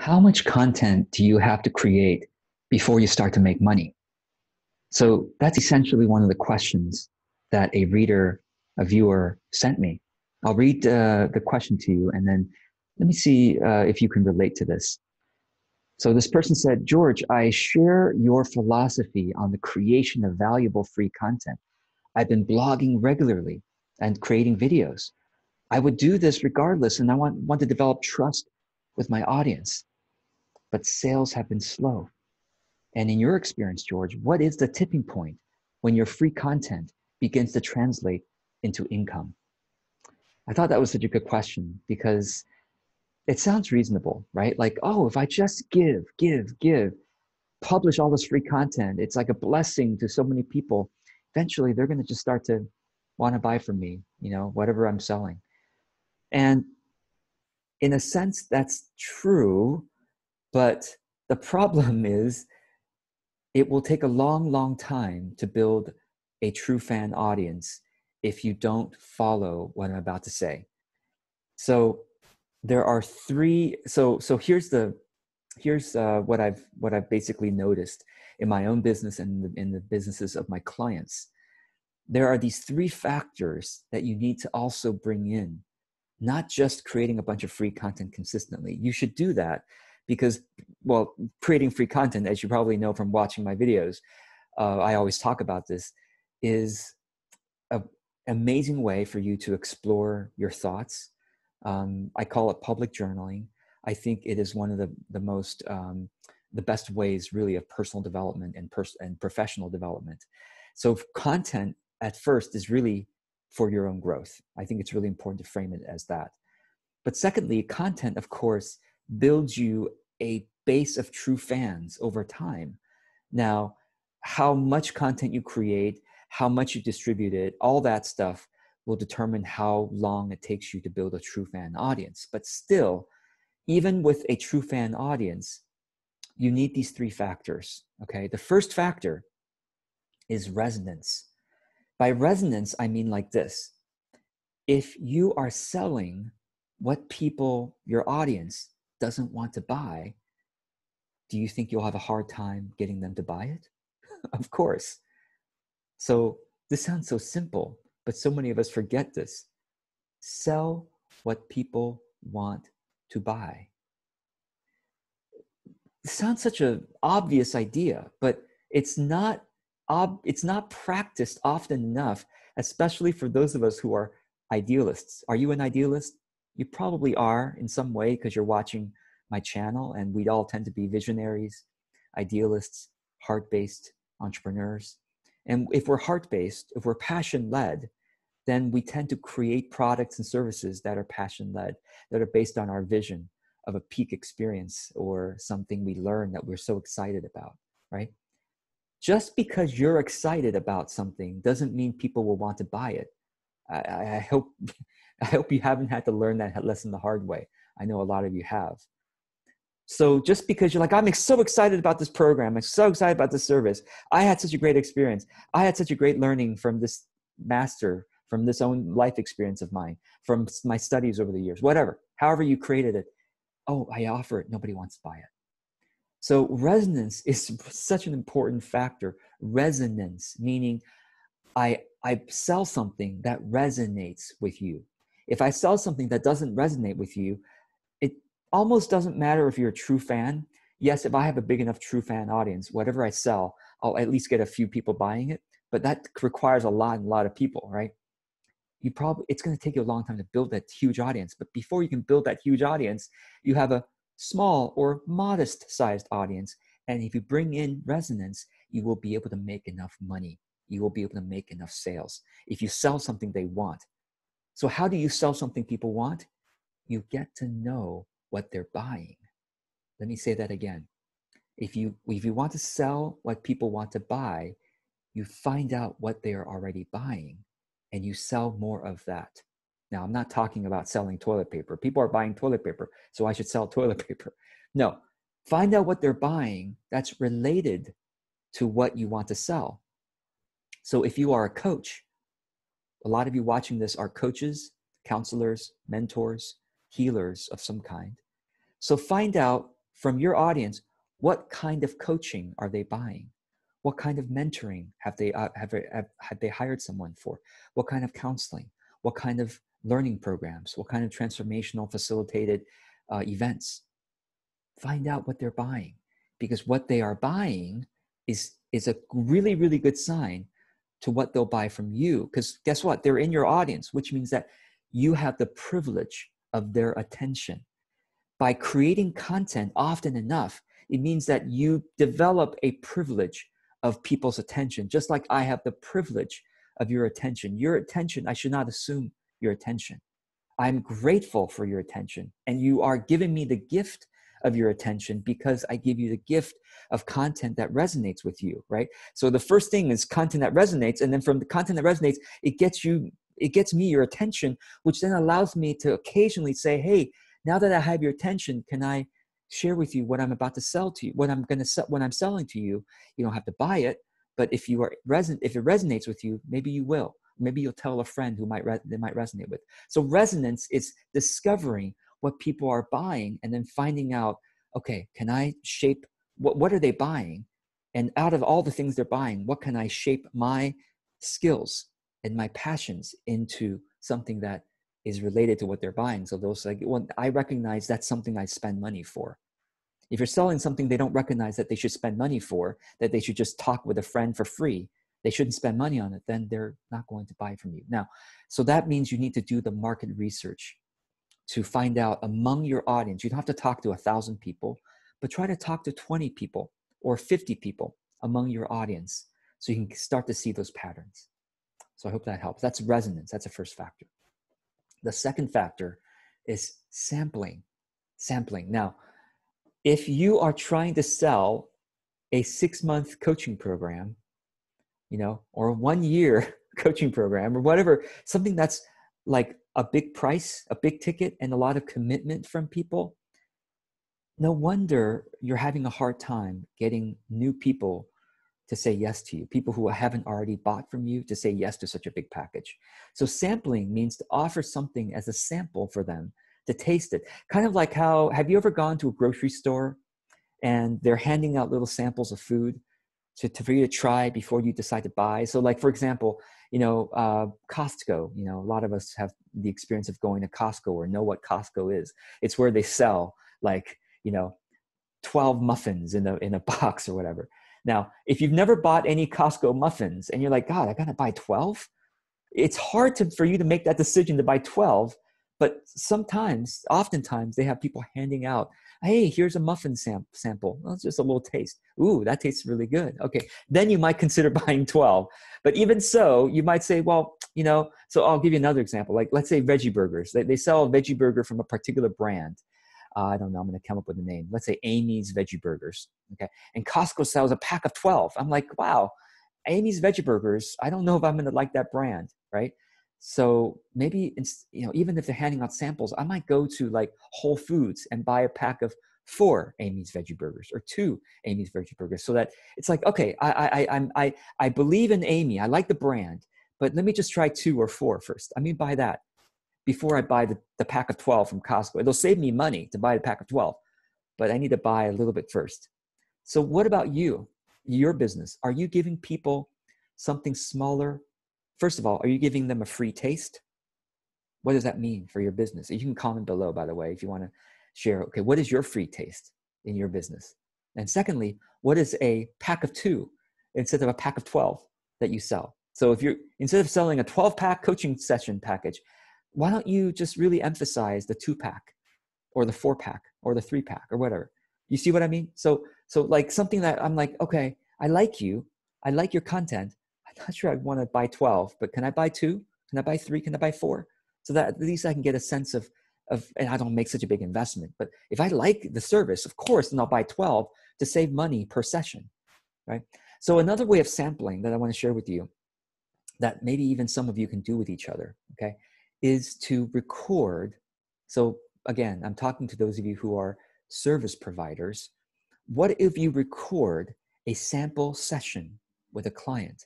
how much content do you have to create before you start to make money? So that's essentially one of the questions that a reader, a viewer sent me. I'll read uh, the question to you and then let me see uh, if you can relate to this. So this person said, George, I share your philosophy on the creation of valuable free content. I've been blogging regularly and creating videos. I would do this regardless, and I want, want to develop trust with my audience but sales have been slow. And in your experience, George, what is the tipping point when your free content begins to translate into income? I thought that was such a good question because it sounds reasonable, right? Like, oh, if I just give, give, give, publish all this free content, it's like a blessing to so many people. Eventually, they're going to just start to want to buy from me, you know, whatever I'm selling. And in a sense, that's true but the problem is, it will take a long, long time to build a true fan audience if you don't follow what I'm about to say. So there are three. So so here's the here's uh, what I've what I've basically noticed in my own business and in the, in the businesses of my clients. There are these three factors that you need to also bring in, not just creating a bunch of free content consistently. You should do that because well creating free content as you probably know from watching my videos uh, i always talk about this is an amazing way for you to explore your thoughts um, i call it public journaling i think it is one of the, the most um, the best ways really of personal development and, pers- and professional development so content at first is really for your own growth i think it's really important to frame it as that but secondly content of course builds you a base of true fans over time. Now, how much content you create, how much you distribute it, all that stuff will determine how long it takes you to build a true fan audience. But still, even with a true fan audience, you need these three factors. Okay. The first factor is resonance. By resonance, I mean like this if you are selling what people, your audience, doesn't want to buy, do you think you'll have a hard time getting them to buy it? of course. So this sounds so simple, but so many of us forget this. Sell what people want to buy. It sounds such an obvious idea, but it's not ob- it's not practiced often enough, especially for those of us who are idealists. Are you an idealist? you probably are in some way because you're watching my channel and we all tend to be visionaries idealists heart-based entrepreneurs and if we're heart-based if we're passion-led then we tend to create products and services that are passion-led that are based on our vision of a peak experience or something we learn that we're so excited about right just because you're excited about something doesn't mean people will want to buy it i, I hope I hope you haven't had to learn that lesson the hard way. I know a lot of you have. So just because you're like, I'm so excited about this program, I'm so excited about this service, I had such a great experience, I had such a great learning from this master, from this own life experience of mine, from my studies over the years, whatever, however you created it. Oh, I offer it, nobody wants to buy it. So resonance is such an important factor. Resonance, meaning I, I sell something that resonates with you if I sell something that doesn't resonate with you, it almost doesn't matter if you're a true fan. Yes, if I have a big enough true fan audience, whatever I sell, I'll at least get a few people buying it. But that requires a lot and a lot of people, right? You probably it's going to take you a long time to build that huge audience. But before you can build that huge audience, you have a small or modest sized audience. And if you bring in resonance, you will be able to make enough money. You will be able to make enough sales. If you sell something they want, so, how do you sell something people want? You get to know what they're buying. Let me say that again. If you, if you want to sell what people want to buy, you find out what they are already buying and you sell more of that. Now, I'm not talking about selling toilet paper. People are buying toilet paper, so I should sell toilet paper. No, find out what they're buying that's related to what you want to sell. So if you are a coach a lot of you watching this are coaches, counselors, mentors, healers of some kind. So find out from your audience what kind of coaching are they buying? What kind of mentoring have they uh, have, have they hired someone for? What kind of counseling? What kind of learning programs? What kind of transformational facilitated uh, events? Find out what they're buying because what they are buying is is a really really good sign to what they'll buy from you. Because guess what? They're in your audience, which means that you have the privilege of their attention. By creating content often enough, it means that you develop a privilege of people's attention, just like I have the privilege of your attention. Your attention, I should not assume your attention. I'm grateful for your attention, and you are giving me the gift of your attention because I give you the gift of content that resonates with you, right? So the first thing is content that resonates. And then from the content that resonates, it gets you, it gets me your attention, which then allows me to occasionally say, hey, now that I have your attention, can I share with you what I'm about to sell to you, what I'm going to sell, what I'm selling to you? You don't have to buy it, but if you are reson- if it resonates with you, maybe you will maybe you'll tell a friend who might re- they might resonate with so resonance is discovering what people are buying and then finding out okay can i shape what, what are they buying and out of all the things they're buying what can i shape my skills and my passions into something that is related to what they're buying so those like well, i recognize that's something i spend money for if you're selling something they don't recognize that they should spend money for that they should just talk with a friend for free they shouldn't spend money on it then they're not going to buy from you now so that means you need to do the market research to find out among your audience. You don't have to talk to a thousand people, but try to talk to 20 people or 50 people among your audience so you can start to see those patterns. So I hope that helps. That's resonance. That's a first factor. The second factor is sampling. Sampling. Now, if you are trying to sell a six month coaching program, you know, or one year coaching program or whatever, something that's like a big price, a big ticket, and a lot of commitment from people, no wonder you're having a hard time getting new people to say yes to you, people who haven't already bought from you to say yes to such a big package. So, sampling means to offer something as a sample for them to taste it. Kind of like how have you ever gone to a grocery store and they're handing out little samples of food to, to for you to try before you decide to buy. So, like for example, you know, uh, Costco. You know, a lot of us have the experience of going to Costco or know what Costco is. It's where they sell like you know, twelve muffins in a in a box or whatever. Now, if you've never bought any Costco muffins and you're like, God, I gotta buy twelve. It's hard to, for you to make that decision to buy twelve but sometimes, oftentimes, they have people handing out, hey, here's a muffin sam- sample. Well, it's just a little taste. Ooh, that tastes really good. Okay, then you might consider buying 12. But even so, you might say, well, you know, so I'll give you another example. Like, let's say veggie burgers. They, they sell a veggie burger from a particular brand. Uh, I don't know, I'm going to come up with a name. Let's say Amy's Veggie Burgers. Okay, and Costco sells a pack of 12. I'm like, wow, Amy's Veggie Burgers, I don't know if I'm going to like that brand, right? So maybe you know, even if they're handing out samples, I might go to like Whole Foods and buy a pack of four Amy's veggie burgers or two Amy's veggie burgers, so that it's like, okay, I I I I I believe in Amy, I like the brand, but let me just try two or four first. I mean, buy that before I buy the, the pack of twelve from Costco. It'll save me money to buy the pack of twelve, but I need to buy a little bit first. So what about you? Your business? Are you giving people something smaller First of all, are you giving them a free taste? What does that mean for your business? You can comment below, by the way, if you want to share. Okay, what is your free taste in your business? And secondly, what is a pack of two instead of a pack of 12 that you sell? So if you're instead of selling a 12 pack coaching session package, why don't you just really emphasize the two pack or the four pack or the three pack or whatever? You see what I mean? So so like something that I'm like, okay, I like you, I like your content, I'm not sure I want to buy 12, but can I buy two? Can I buy three? Can I buy four? So that at least I can get a sense of, of and I don't make such a big investment, but if I like the service, of course, then I'll buy 12 to save money per session, right? So another way of sampling that I want to share with you that maybe even some of you can do with each other, okay, is to record. So again, I'm talking to those of you who are service providers. What if you record a sample session with a client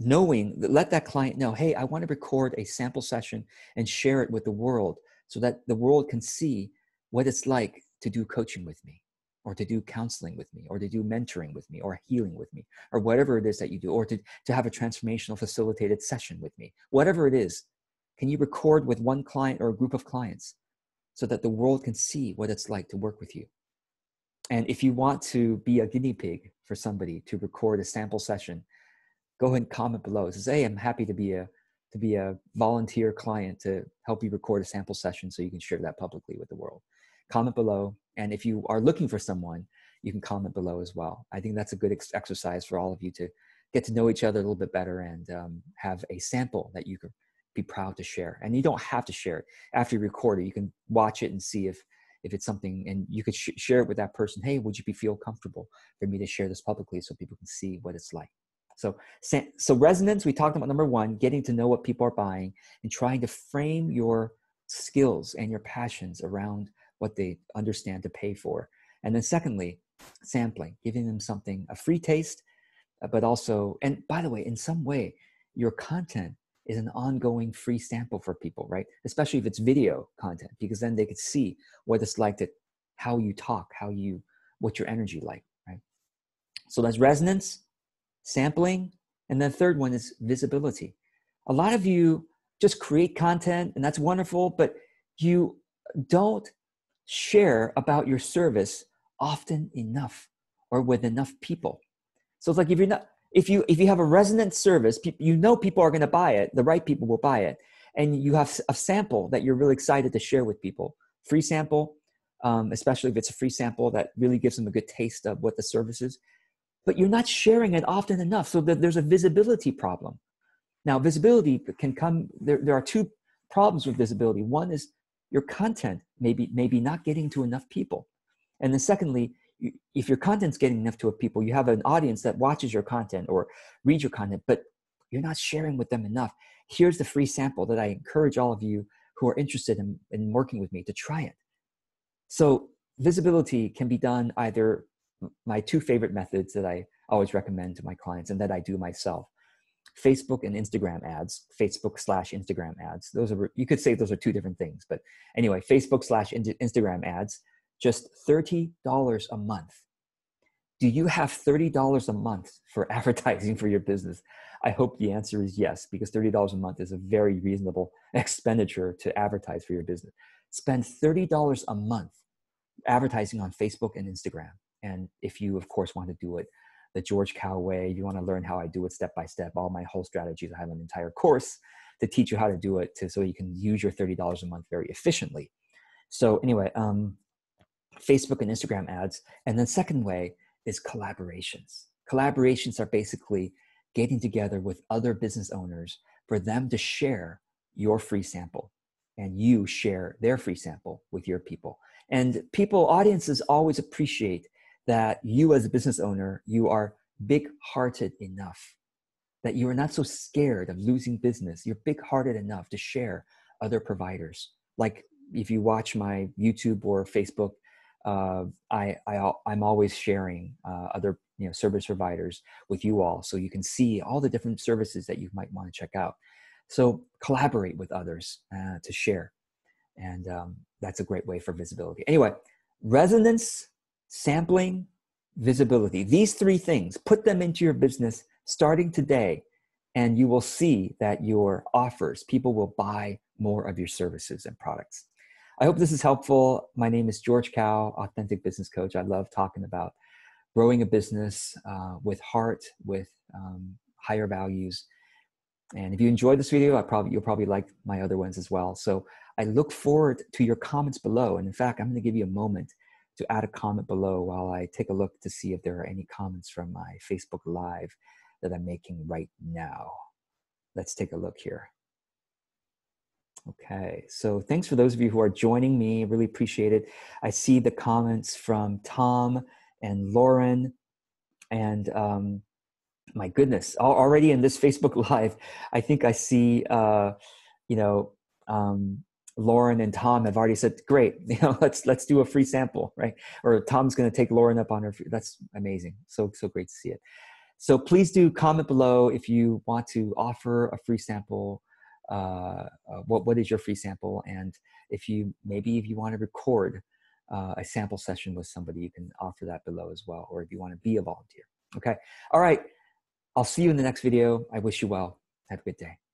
knowing that let that client know hey i want to record a sample session and share it with the world so that the world can see what it's like to do coaching with me or to do counseling with me or to do mentoring with me or healing with me or whatever it is that you do or to, to have a transformational facilitated session with me whatever it is can you record with one client or a group of clients so that the world can see what it's like to work with you and if you want to be a guinea pig for somebody to record a sample session go ahead and comment below. It says, hey, I'm happy to be a to be a volunteer client to help you record a sample session so you can share that publicly with the world. Comment below. And if you are looking for someone, you can comment below as well. I think that's a good ex exercise for all of you to get to know each other a little bit better and um, have a sample that you can be proud to share. And you don't have to share it after you record it. You can watch it and see if if it's something, and you could sh share it with that person. Hey, would you be feel comfortable for me to share this publicly so people can see what it's like? So, so resonance, we talked about number one, getting to know what people are buying and trying to frame your skills and your passions around what they understand to pay for. And then secondly, sampling, giving them something, a free taste, uh, but also, and by the way, in some way, your content is an ongoing free sample for people, right? Especially if it's video content, because then they could see what it's like to how you talk, how you, what your energy like, right? So that's resonance, sampling, and the third one is visibility. A lot of you just create content, and that's wonderful, but you don't share about your service often enough or with enough people. So it's like if you're not if you if you have a resonant service, you know people are going to buy it. The right people will buy it, and you have a sample that you're really excited to share with people. Free sample, um, especially if it's a free sample that really gives them a good taste of what the service is but you're not sharing it often enough so that there's a visibility problem now visibility can come there, there are two problems with visibility one is your content maybe maybe not getting to enough people and then secondly if your content's getting enough to people you have an audience that watches your content or reads your content but you're not sharing with them enough here's the free sample that i encourage all of you who are interested in, in working with me to try it so visibility can be done either my two favorite methods that I always recommend to my clients and that I do myself. Facebook and Instagram ads, Facebook slash Instagram ads. Those are, you could say those are two different things, but anyway, Facebook slash Instagram ads, just $30 a month. Do you have $30 a month for advertising for your business? I hope the answer is yes, because $30 a month is a very reasonable expenditure to advertise for your business. Spend $30 a month advertising on Facebook and Instagram. And if you, of course, want to do it the George Cow way, you want to learn how I do it step by step, all my whole strategies, I have an entire course to teach you how to do it to, so you can use your $30 a month very efficiently. So, anyway, um, Facebook and Instagram ads. And then, second way is collaborations. Collaborations are basically getting together with other business owners for them to share your free sample and you share their free sample with your people. And people, audiences always appreciate that you as a business owner, you are big hearted enough, that you are not so scared of losing business. You're big hearted enough to share other providers. Like if you watch my YouTube or Facebook, uh, I, I, I'm always sharing uh, other you know, service providers with you all so you can see all the different services that you might want to check out. So collaborate with others uh, to share. And um, that's a great way for visibility. Anyway, resonance sampling, visibility. These three things, put them into your business starting today, and you will see that your offers, people will buy more of your services and products. I hope this is helpful. My name is George Cow, Authentic Business Coach. I love talking about growing a business uh, with heart, with um, higher values. And if you enjoyed this video, I probably you'll probably like my other ones as well. So I look forward to your comments below. And in fact, I'm going to give you a moment to add a comment below while I take a look to see if there are any comments from my Facebook Live that I'm making right now. Let's take a look here. Okay, so thanks for those of you who are joining me. Really appreciate it. I see the comments from Tom and Lauren, and um, my goodness, already in this Facebook Live, I think I see, uh, you know, um, Lauren and Tom have already said, "Great, you know, let's let's do a free sample, right?" Or Tom's going to take Lauren up on her. Free. That's amazing. So so great to see it. So please do comment below if you want to offer a free sample. Uh, uh, what what is your free sample? And if you maybe if you want to record uh, a sample session with somebody, you can offer that below as well. Or if you want to be a volunteer. Okay. All right. I'll see you in the next video. I wish you well. Have a good day.